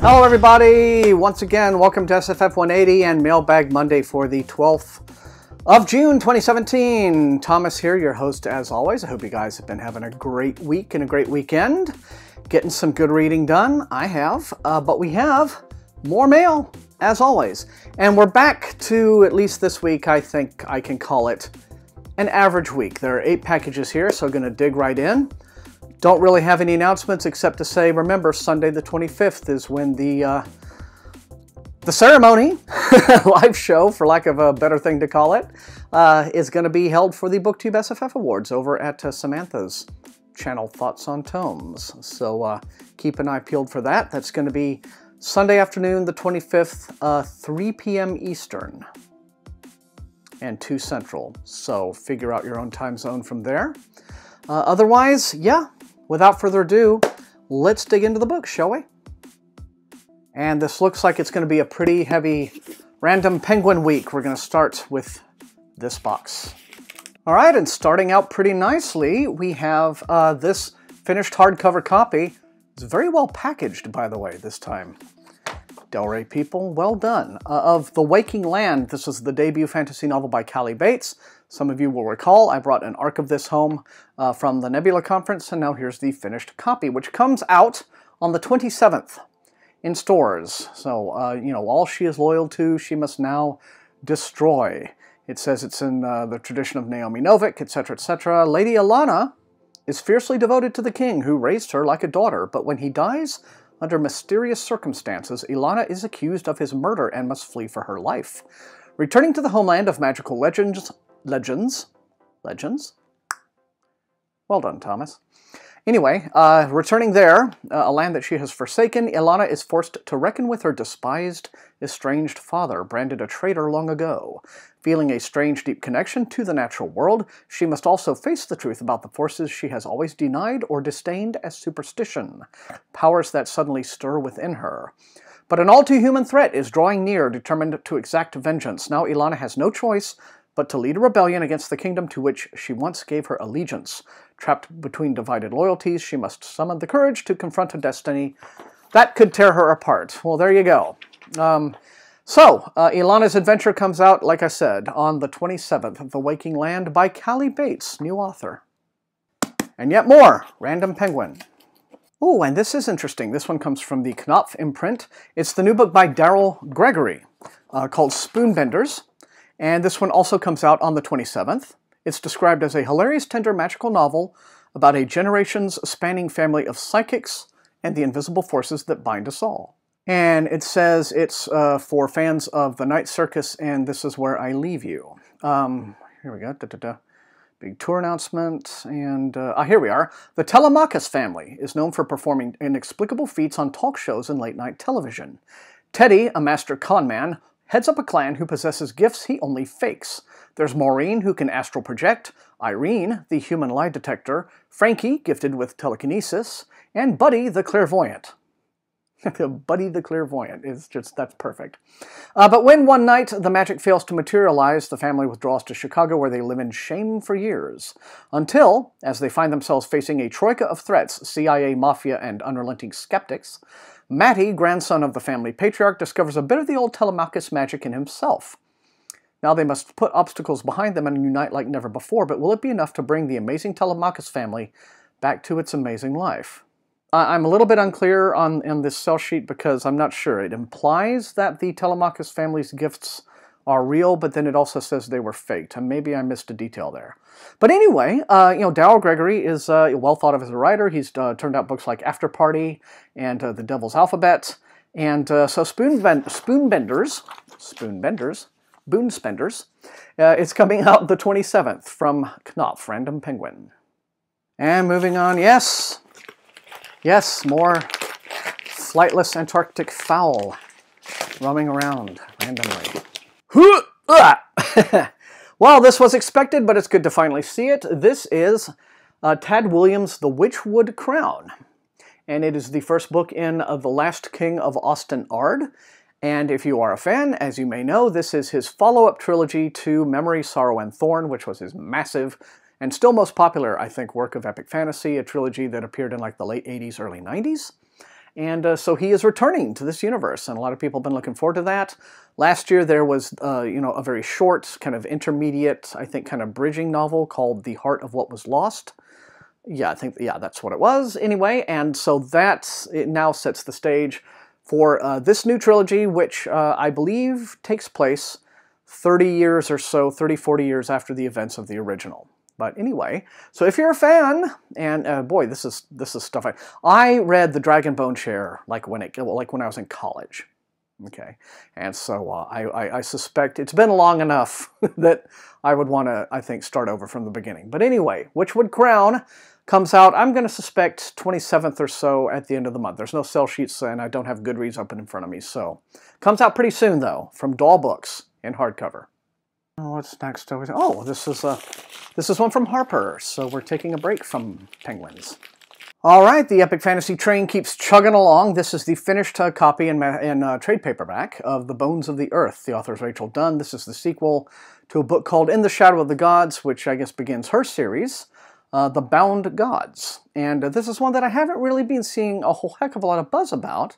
Hello everybody! Once again, welcome to SFF 180 and Mailbag Monday for the 12th of June 2017. Thomas here, your host as always. I hope you guys have been having a great week and a great weekend. Getting some good reading done. I have, uh, but we have more mail as always. And we're back to, at least this week, I think I can call it an average week. There are eight packages here, so I'm gonna dig right in. Don't really have any announcements except to say, remember, Sunday the 25th is when the uh, the ceremony, live show, for lack of a better thing to call it, uh, is going to be held for the BookTube SFF Awards over at uh, Samantha's channel, Thoughts on Tomes. So uh, keep an eye peeled for that. That's going to be Sunday afternoon, the 25th, uh, 3 p.m. Eastern and 2 Central. So figure out your own time zone from there. Uh, otherwise, yeah, without further ado, let's dig into the book, shall we? And this looks like it's going to be a pretty heavy random penguin week. We're going to start with this box. All right, and starting out pretty nicely, we have uh, this finished hardcover copy. It's very well packaged, by the way, this time. Delray people, well done. Uh, of The Waking Land, this is the debut fantasy novel by Callie Bates. Some of you will recall I brought an arc of this home uh, from the Nebula Conference, and now here's the finished copy, which comes out on the 27th in stores. So, uh, you know, all she is loyal to, she must now destroy. It says it's in uh, the tradition of Naomi Novik, etc., etc. Lady Alana is fiercely devoted to the king, who raised her like a daughter, but when he dies, under mysterious circumstances, Ilana is accused of his murder and must flee for her life. Returning to the homeland of magical legends... Legends? Legends? Well done, Thomas. Anyway, uh, returning there, uh, a land that she has forsaken, Ilana is forced to reckon with her despised, estranged father, branded a traitor long ago. Feeling a strange, deep connection to the natural world, she must also face the truth about the forces she has always denied or disdained as superstition, powers that suddenly stir within her. But an all-too-human threat is drawing near, determined to exact vengeance. Now Ilana has no choice but to lead a rebellion against the kingdom to which she once gave her allegiance. Trapped between divided loyalties, she must summon the courage to confront a destiny that could tear her apart. Well, there you go. Um, so, uh, Ilana's Adventure comes out, like I said, on the 27th, The Waking Land by Callie Bates, new author. And yet more, Random Penguin. Oh, and this is interesting. This one comes from the Knopf imprint. It's the new book by Daryl Gregory uh, called Spoonbenders and this one also comes out on the 27th. It's described as a hilarious, tender, magical novel about a generations-spanning family of psychics and the invisible forces that bind us all. And it says it's uh, for fans of The Night Circus and This Is Where I Leave You. Um, here we go. Da -da -da. Big tour announcement, and uh, ah, here we are. The Telemachus family is known for performing inexplicable feats on talk shows and late night television. Teddy, a master con man, heads up a clan who possesses gifts he only fakes. There's Maureen, who can astral project, Irene, the human lie detector, Frankie, gifted with telekinesis, and Buddy, the clairvoyant. Buddy the Clairvoyant is just, that's perfect. Uh, but when one night the magic fails to materialize, the family withdraws to Chicago where they live in shame for years. Until, as they find themselves facing a troika of threats, CIA, mafia, and unrelenting skeptics, Matty, grandson of the family patriarch, discovers a bit of the old Telemachus magic in himself. Now they must put obstacles behind them and unite like never before, but will it be enough to bring the amazing Telemachus family back to its amazing life? I'm a little bit unclear on, on this cell sheet because I'm not sure. It implies that the Telemachus family's gifts are real, but then it also says they were faked. And maybe I missed a detail there. But anyway, uh, you know, Daryl Gregory is uh, well thought of as a writer. He's uh, turned out books like After Party and uh, The Devil's Alphabet. And uh, so Spoonben Spoonbenders, Spoonbenders, Boon Spenders, uh, it's coming out the 27th from Knopf, Random Penguin. And moving on, yes, Yes, more flightless Antarctic fowl roaming around randomly. well, this was expected, but it's good to finally see it. This is uh, Tad Williams' The Witchwood Crown, and it is the first book in uh, The Last King of Austin Ard. And if you are a fan, as you may know, this is his follow-up trilogy to Memory, Sorrow, and Thorn, which was his massive and still most popular, I think, work of epic fantasy, a trilogy that appeared in like the late 80s, early 90s. And uh, so he is returning to this universe, and a lot of people have been looking forward to that. Last year there was, uh, you know, a very short, kind of intermediate, I think, kind of bridging novel called The Heart of What Was Lost. Yeah, I think, yeah, that's what it was anyway. And so that it now sets the stage for uh, this new trilogy, which uh, I believe takes place 30 years or so, 30, 40 years after the events of the original. But anyway, so if you're a fan, and uh, boy, this is this is stuff I I read the Dragon Bone Chair like when it like when I was in college, okay, and so uh, I, I, I suspect it's been long enough that I would want to I think start over from the beginning. But anyway, Witchwood Crown comes out. I'm going to suspect 27th or so at the end of the month. There's no sell sheets and I don't have Goodreads open in front of me, so comes out pretty soon though from Doll Books in hardcover. What's next? Oh, this is a, uh, this is one from Harper, so we're taking a break from Penguins. All right, the epic fantasy train keeps chugging along. This is the finished uh, copy in, in uh, trade paperback of The Bones of the Earth. The author is Rachel Dunn. This is the sequel to a book called In the Shadow of the Gods, which I guess begins her series, uh, The Bound Gods. And uh, this is one that I haven't really been seeing a whole heck of a lot of buzz about,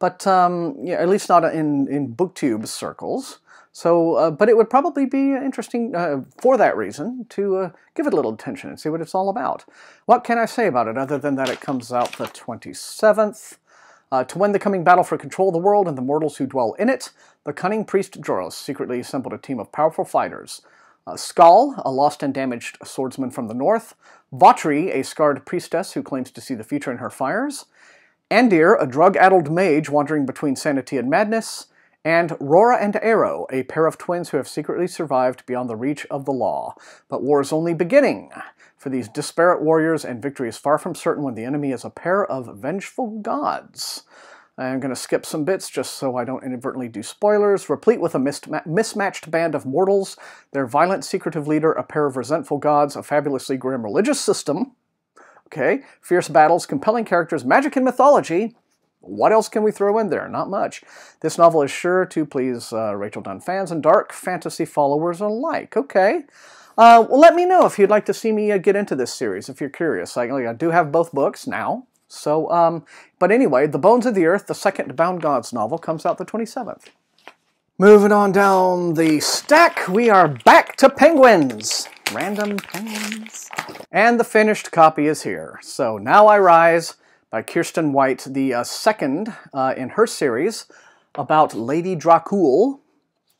but um, yeah, at least not in, in booktube circles. So, uh, but it would probably be uh, interesting uh, for that reason to uh, give it a little attention and see what it's all about. What can I say about it other than that it comes out the 27th? Uh, to win the coming battle for control of the world and the mortals who dwell in it, the cunning priest Joros secretly assembled a team of powerful fighters. Uh, Skal, a lost and damaged swordsman from the north, Vatri, a scarred priestess who claims to see the future in her fires, Andir, a drug-addled mage wandering between sanity and madness, and Rora and Arrow, a pair of twins who have secretly survived beyond the reach of the law. But war is only beginning for these disparate warriors, and victory is far from certain when the enemy is a pair of vengeful gods. I'm going to skip some bits just so I don't inadvertently do spoilers. Replete with a mismatched band of mortals, their violent, secretive leader, a pair of resentful gods, a fabulously grim religious system, okay, fierce battles, compelling characters, magic and mythology, what else can we throw in there? Not much. This novel is sure to please uh, Rachel Dunn fans and dark fantasy followers alike. Okay. Uh, well, let me know if you'd like to see me uh, get into this series, if you're curious. I, I do have both books now. So, um, but anyway, The Bones of the Earth, the second Bound Gods novel, comes out the 27th. Moving on down the stack, we are back to penguins. Random penguins. And the finished copy is here. So now I rise by uh, Kirsten White, the uh, second uh, in her series about Lady Dracul.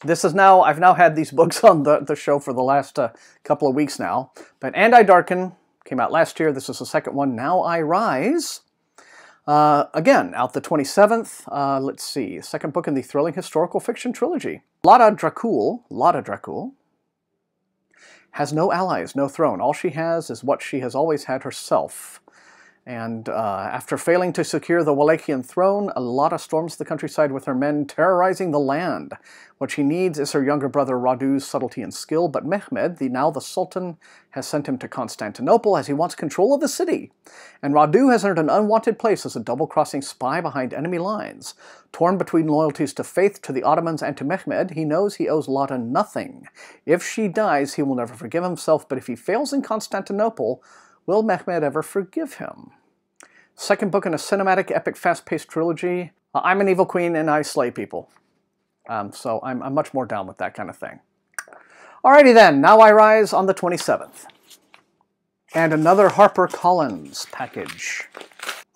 This is now, I've now had these books on the, the show for the last uh, couple of weeks now. But And I Darken came out last year. This is the second one, Now I Rise. Uh, again, out the 27th. Uh, let's see, second book in the thrilling historical fiction trilogy. Lada Dracul, Lada Dracul, has no allies, no throne. All she has is what she has always had herself and uh, after failing to secure the Wallachian throne, Lotta storms the countryside with her men, terrorizing the land. What she needs is her younger brother Radu's subtlety and skill, but Mehmed, the now the Sultan, has sent him to Constantinople as he wants control of the city. And Radu has earned an unwanted place as a double-crossing spy behind enemy lines. Torn between loyalties to faith, to the Ottomans, and to Mehmed, he knows he owes Lotta nothing. If she dies, he will never forgive himself, but if he fails in Constantinople, will Mehmed ever forgive him? Second book in a cinematic, epic, fast-paced trilogy. Uh, I'm an evil queen and I slay people. Um, so I'm, I'm much more down with that kind of thing. Alrighty then, Now I Rise on the 27th. And another Harper Collins package.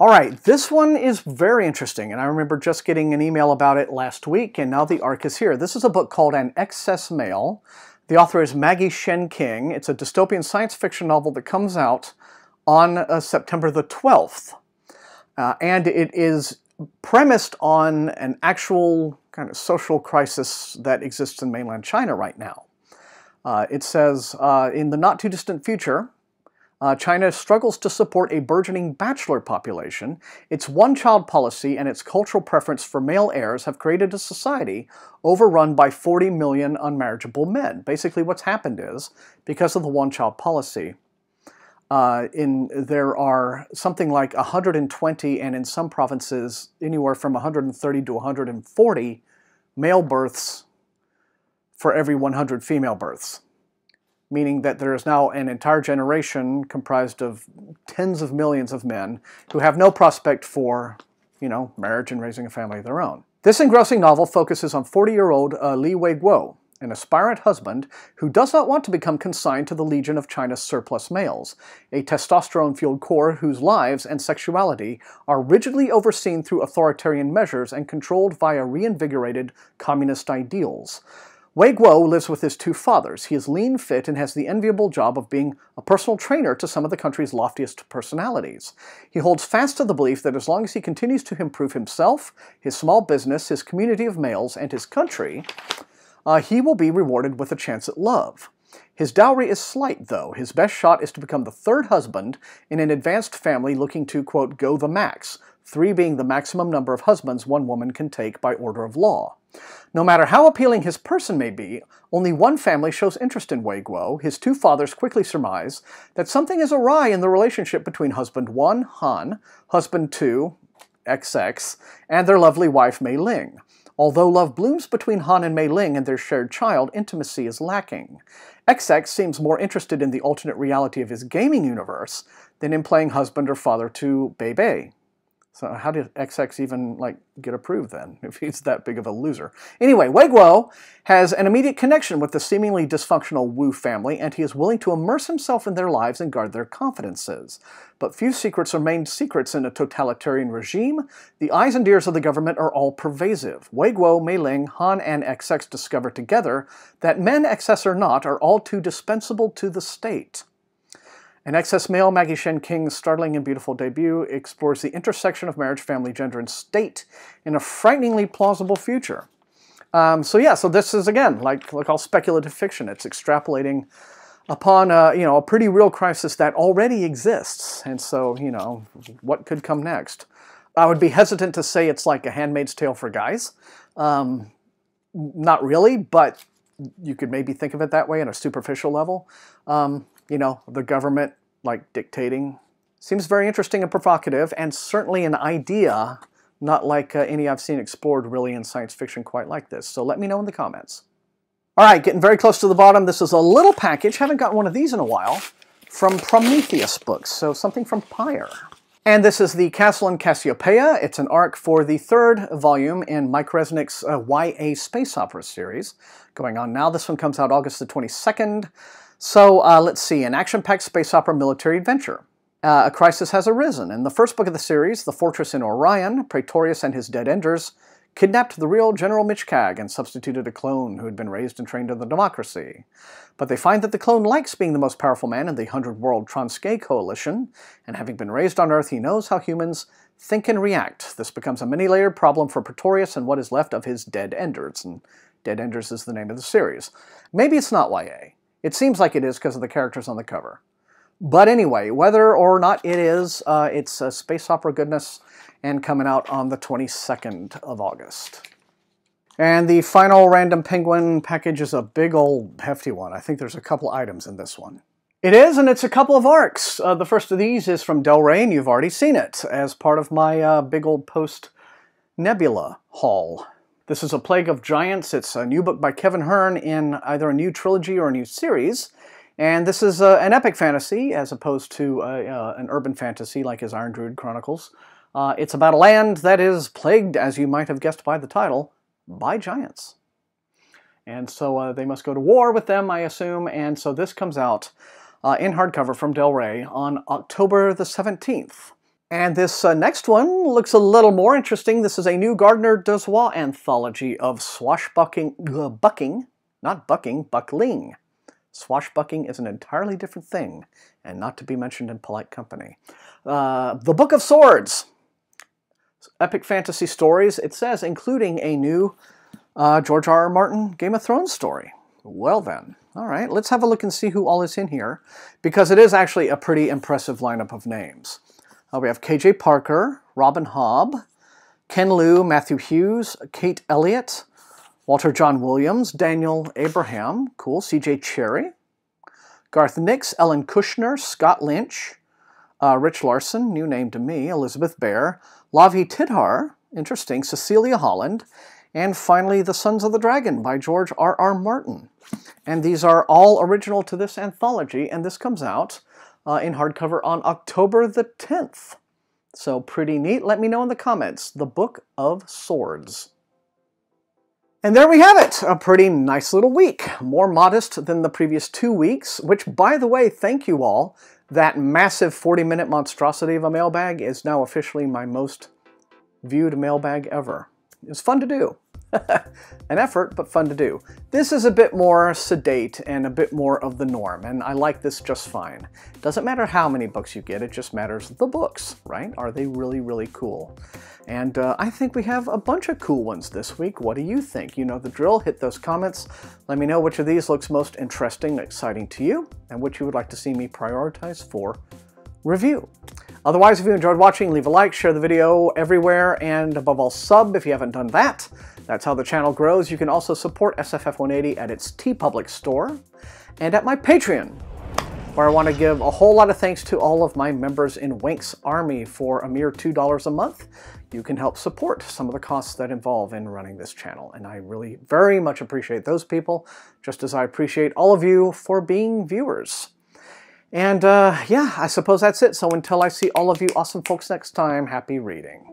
Alright, this one is very interesting, and I remember just getting an email about it last week, and now the arc is here. This is a book called An Excess Mail. The author is Maggie Shen King. It's a dystopian science fiction novel that comes out on uh, September the 12th. Uh, and it is premised on an actual kind of social crisis that exists in mainland China right now. Uh, it says, uh, in the not too distant future, uh, China struggles to support a burgeoning bachelor population. Its one child policy and its cultural preference for male heirs have created a society overrun by 40 million unmarriageable men. Basically, what's happened is, because of the one child policy, uh, in there are something like 120, and in some provinces anywhere from 130 to 140 male births for every 100 female births, meaning that there is now an entire generation comprised of tens of millions of men who have no prospect for, you know, marriage and raising a family of their own. This engrossing novel focuses on 40-year-old uh, Li Wei Guo, an aspirant husband who does not want to become consigned to the legion of China's surplus males, a testosterone-fueled corps whose lives and sexuality are rigidly overseen through authoritarian measures and controlled via reinvigorated communist ideals. Wei Guo lives with his two fathers. He is lean, fit, and has the enviable job of being a personal trainer to some of the country's loftiest personalities. He holds fast to the belief that as long as he continues to improve himself, his small business, his community of males, and his country, uh, he will be rewarded with a chance at love. His dowry is slight, though. His best shot is to become the third husband in an advanced family looking to, quote, go the max, three being the maximum number of husbands one woman can take by order of law. No matter how appealing his person may be, only one family shows interest in Wei Guo. His two fathers quickly surmise that something is awry in the relationship between husband 1, Han, husband 2, XX, and their lovely wife Mei Ling. Although love blooms between Han and Mei Ling and their shared child, intimacy is lacking. XX seems more interested in the alternate reality of his gaming universe than in playing husband or father to Bei Bei. So how did XX even like get approved then if he's that big of a loser? Anyway, Guo has an immediate connection with the seemingly dysfunctional Wu family, and he is willing to immerse himself in their lives and guard their confidences. But few secrets remain secrets in a totalitarian regime. The eyes and ears of the government are all pervasive. Guo, Mei Ling, Han, and XX discover together that men, excess or not, are all too dispensable to the state. An Excess Male, Maggie Shen King's startling and beautiful debut explores the intersection of marriage, family, gender, and state in a frighteningly plausible future. Um, so yeah, so this is again like like all speculative fiction. It's extrapolating upon a, uh, you know a pretty real crisis that already exists, and so you know what could come next. I would be hesitant to say it's like a Handmaid's Tale for guys. Um, not really, but you could maybe think of it that way on a superficial level. Um, you know, the government like dictating. Seems very interesting and provocative, and certainly an idea not like uh, any I've seen explored really in science fiction quite like this. So let me know in the comments. All right, getting very close to the bottom. This is a little package. Haven't gotten one of these in a while. From Prometheus Books, so something from Pyre. And this is the Castle in Cassiopeia. It's an arc for the third volume in Mike Resnick's uh, YA space opera series going on now. This one comes out August the 22nd. So uh, let's see, an action-packed space opera military adventure. Uh, a crisis has arisen. In the first book of the series, The Fortress in Orion, Praetorius and his Dead Enders kidnapped the real General Kag and substituted a clone who had been raised and trained in the democracy. But they find that the clone likes being the most powerful man in the Hundred World Transkei Coalition, and having been raised on Earth, he knows how humans think and react. This becomes a many-layered problem for Praetorius and what is left of his Dead Enders, and Dead Enders is the name of the series. Maybe it's not YA. It seems like it is because of the characters on the cover. But anyway, whether or not it is, uh, it's a space opera goodness and coming out on the 22nd of August. And the final Random Penguin package is a big old hefty one. I think there's a couple items in this one. It is, and it's a couple of arcs. Uh, the first of these is from Del Rey, and you've already seen it as part of my uh, big old post Nebula haul. This is A Plague of Giants. It's a new book by Kevin Hearn in either a new trilogy or a new series. And this is uh, an epic fantasy as opposed to uh, uh, an urban fantasy like his Iron Druid Chronicles. Uh, it's about a land that is plagued, as you might have guessed by the title, by giants. And so uh, they must go to war with them, I assume, and so this comes out uh, in hardcover from Del Rey on October the 17th. And this uh, next one looks a little more interesting. This is a new Gardner Dozois anthology of swashbucking, uh, bucking, not bucking, buckling. Swashbucking is an entirely different thing, and not to be mentioned in polite company. Uh, the Book of Swords, epic fantasy stories, it says, including a new uh, George R. R. Martin Game of Thrones story. Well then, all right, let's have a look and see who all is in here, because it is actually a pretty impressive lineup of names. Uh, we have KJ Parker, Robin Hobb, Ken Liu, Matthew Hughes, Kate Elliott, Walter John Williams, Daniel Abraham, cool, CJ Cherry, Garth Nix, Ellen Kushner, Scott Lynch, uh, Rich Larson, new name to me, Elizabeth Bear, Lavi Tidhar, interesting, Cecilia Holland, and finally The Sons of the Dragon by George R. R. Martin. And these are all original to this anthology, and this comes out uh, in hardcover on October the 10th. So pretty neat. Let me know in the comments. The Book of Swords. And there we have it, a pretty nice little week. More modest than the previous two weeks, which by the way, thank you all. That massive 40-minute monstrosity of a mailbag is now officially my most viewed mailbag ever. It's fun to do. An effort, but fun to do. This is a bit more sedate and a bit more of the norm, and I like this just fine. Doesn't matter how many books you get, it just matters the books, right? Are they really, really cool? And uh, I think we have a bunch of cool ones this week. What do you think? You know the drill, hit those comments. Let me know which of these looks most interesting exciting to you, and which you would like to see me prioritize for review. Otherwise, if you enjoyed watching, leave a like, share the video everywhere, and above all, sub if you haven't done that. That's how the channel grows. You can also support SFF180 at its TeePublic store and at my Patreon, where I want to give a whole lot of thanks to all of my members in Wink's Army for a mere $2 a month. You can help support some of the costs that involve in running this channel, and I really very much appreciate those people, just as I appreciate all of you for being viewers. And uh, yeah, I suppose that's it. So until I see all of you awesome folks next time, happy reading.